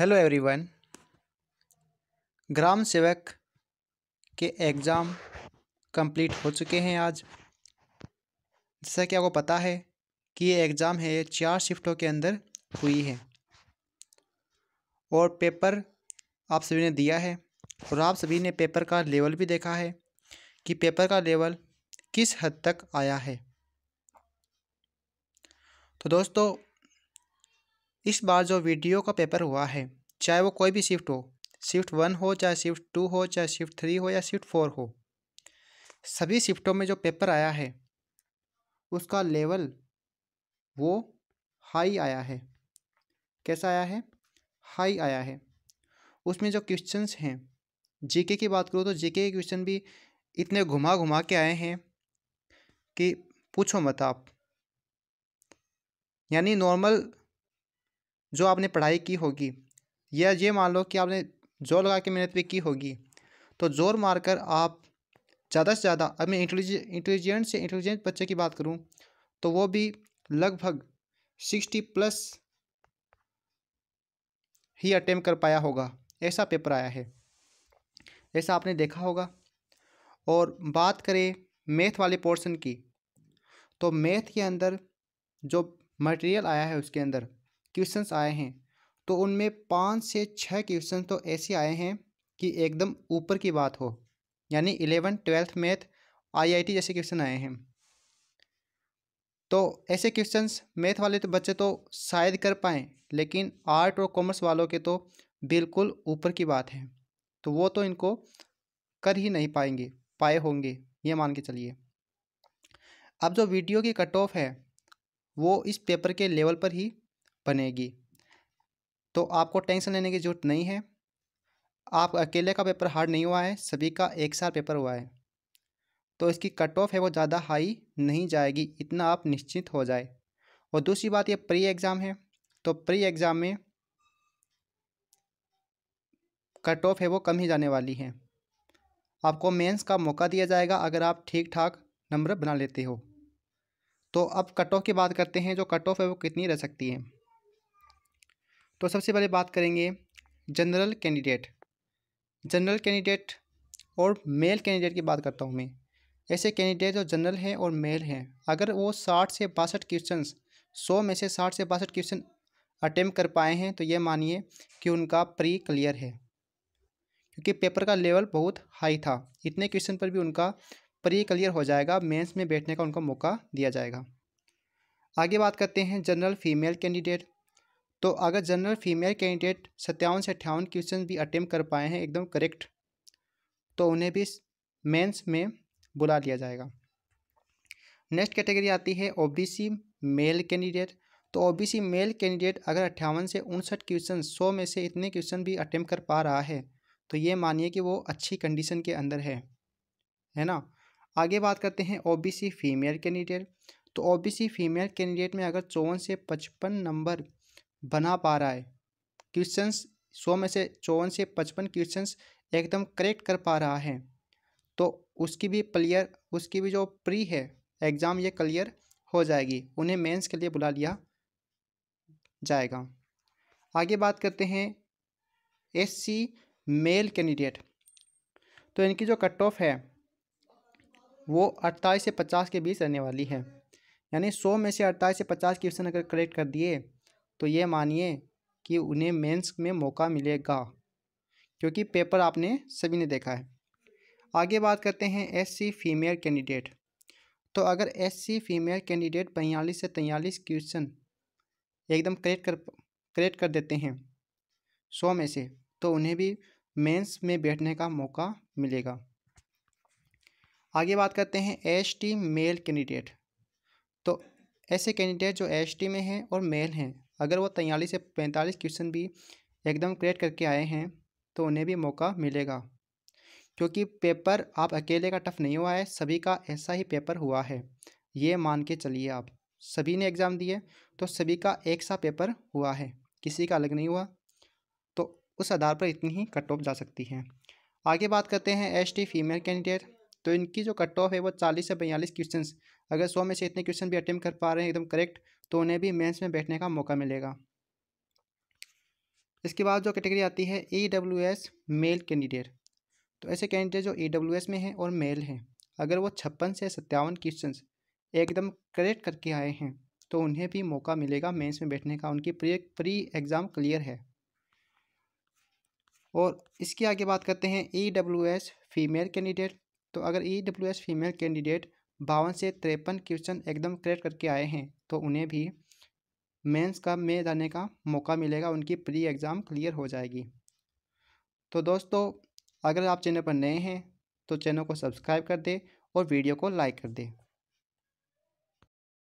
hello everyone ग्राम सेवक के exam complete हो चुके हैं आज जैसा कि आपको पता है कि ये एग्ज़ाम है ये चार शिफ्टों के अंदर हुई है और पेपर आप सभी ने दिया है और आप सभी ने पेपर का लेवल भी देखा है कि पेपर का लेवल किस हद तक आया है तो दोस्तों इस बार जो वीडियो का पेपर हुआ है चाहे वो कोई भी शिफ्ट हो शिफ्ट वन हो चाहे शिफ्ट टू हो चाहे शिफ्ट थ्री हो या शिफ्ट फोर हो सभी शिफ्टों में जो पेपर आया है उसका लेवल वो हाई आया है कैसा आया है हाई आया है उसमें जो क्वेश्चंस हैं जीके की बात करूँ तो जीके के क्वेश्चन भी इतने घुमा घुमा के आए हैं कि पूछो मत आप यानी नॉर्मल जो आपने पढ़ाई की होगी या ये मान लो कि आपने जोर लगा के मेहनत भी की होगी तो जोर मारकर आप ज़्यादा से ज़्यादा अब मैं इंटेलिजेंट इंटेलिजेंट से इंटेलिजेंट बच्चे की बात करूँ तो वो भी लगभग सिक्सटी प्लस ही अटैम्प कर पाया होगा ऐसा पेपर आया है ऐसा आपने देखा होगा और बात करें मैथ वाले पोर्शन की तो मैथ के अंदर जो मटेरियल आया है उसके अंदर क्वेश्चंस आए हैं तो उनमें पाँच से छः क्वेश्चन तो ऐसे आए हैं कि एकदम ऊपर की बात हो यानी इलेवन ट्वेल्थ मैथ आईआईटी जैसे क्वेश्चन आए हैं तो ऐसे क्वेश्चंस मैथ वाले तो बच्चे तो शायद कर पाएँ लेकिन आर्ट और कॉमर्स वालों के तो बिल्कुल ऊपर की बात है तो वो तो इनको कर ही नहीं पाएंगे पाए होंगे ये मान के चलिए अब जो वीडियो की कट ऑफ है वो इस पेपर के लेवल पर ही बनेगी तो आपको टेंशन लेने की जरूरत नहीं है आप अकेले का पेपर हार्ड नहीं हुआ है सभी का एक साथ पेपर हुआ है तो इसकी कट ऑफ है वो ज़्यादा हाई नहीं जाएगी इतना आप निश्चित हो जाए और दूसरी बात ये प्री एग्ज़ाम है तो प्री एग्ज़ाम में कट ऑफ है वो कम ही जाने वाली है आपको मेंस का मौका दिया जाएगा अगर आप ठीक ठाक नंबर बना लेते हो तो अब कट ऑफ की बात करते हैं जो कट ऑफ है वो कितनी रह सकती है तो सबसे पहले बात करेंगे जनरल कैंडिडेट जनरल कैंडिडेट और मेल कैंडिडेट की बात करता हूँ मैं ऐसे कैंडिडेट जो जनरल हैं और मेल हैं अगर वो साठ से बासठ क्वेश्चन सौ में से साठ से बासठ क्वेश्चन अटैम्प्ट कर पाए हैं तो ये मानिए कि उनका प्री क्लियर है क्योंकि पेपर का लेवल बहुत हाई था इतने क्वेश्चन पर भी उनका प्री क्लियर हो जाएगा मेंस में बैठने का उनको मौका दिया जाएगा आगे बात करते हैं जनरल फीमेल कैंडिडेट तो अगर जनरल फीमेल कैंडिडेट सत्तावन से अट्ठावन क्वेश्चन भी अटैम्प्ट कर पाए हैं एकदम करेक्ट तो उन्हें भी मेंस में बुला लिया जाएगा नेक्स्ट कैटेगरी आती है ओबीसी मेल कैंडिडेट तो ओबीसी मेल कैंडिडेट अगर अट्ठावन से उनसठ क्वेश्चन सौ में से इतने क्वेश्चन भी अटैम्प्ट कर पा रहा है तो ये मानिए कि वो अच्छी कंडीशन के अंदर है है ना आगे बात करते हैं ओबीसी फीमेल कैंडिडेट तो ओबीसी फीमेल कैंडिडेट में अगर चौवन से पचपन नंबर बना पा रहा है क्वेश्चंस सौ में से चौवन से पचपन क्वेश्चंस एकदम करेक्ट कर पा रहा है तो उसकी भी क्लियर उसकी भी जो प्री है एग्ज़ाम ये क्लियर हो जाएगी उन्हें मेंस के लिए बुला लिया जाएगा आगे बात करते हैं एससी मेल कैंडिडेट तो इनकी जो कट ऑफ है वो अट्ठाईस से पचास के बीच रहने वाली है यानी सौ में से अट्ठाईस से पचास क्वेश्चन अगर करेक्ट कर दिए तो ये मानिए कि उन्हें मेंस में मौका मिलेगा क्योंकि पेपर आपने सभी ने देखा है आगे बात करते हैं एससी फीमेल कैंडिडेट तो अगर एससी फीमेल कैंडिडेट बयालीस से तैंतालीस क्वेश्चन एकदम करेक्ट कर करेक्ट कर देते हैं सौ में से तो उन्हें भी मेंस में बैठने का मौका मिलेगा आगे बात करते हैं एसटी मेल कैंडिडेट तो ऐसे कैंडिडेट जो एसटी में हैं और मेल हैं अगर वो तैंतालीस से पैंतालीस क्वेश्चन भी एकदम क्रिएट करके आए हैं तो उन्हें भी मौका मिलेगा क्योंकि पेपर आप अकेले का टफ नहीं हुआ है सभी का ऐसा ही पेपर हुआ है ये मान के चलिए आप सभी ने एग्ज़ाम दिए तो सभी का एक सा पेपर हुआ है किसी का अलग नहीं हुआ तो उस आधार पर इतनी ही कट ऑफ जा सकती है आगे बात करते हैं एस टी फीमेल कैंडिडेट तो इनकी जो कट ऑफ है वो चालीस से बयालीस क्वेश्चन अगर सौ में से इतने क्वेश्चन भी अटैम्प्ट कर पा रहे हैं एकदम करेक्ट तो उन्हें भी मेंस में बैठने का मौका मिलेगा इसके बाद जो कैटेगरी आती है E W S male candidate तो ऐसे कैंडिडेट जो ई डब्ल्यू एस में हैं और मेल हैं अगर वो छप्पन से सत्तावन क्वेश्चन एकदम करेक्ट करके आए हैं तो उन्हें भी मौका मिलेगा मेंस में बैठने का उनकी प्री प्री एग्ज़ाम क्लियर है और इसके आगे बात करते हैं E W S female candidate तो अगर E W S female candidate बावन से तिरपन क्वेश्चन एकदम क्रिएट करके आए हैं तो उन्हें भी मेंस का में जाने का मौका मिलेगा उनकी प्री एग्ज़ाम क्लियर हो जाएगी तो दोस्तों अगर आप चैनल पर नए हैं तो चैनल को सब्सक्राइब कर दें और वीडियो को लाइक कर दें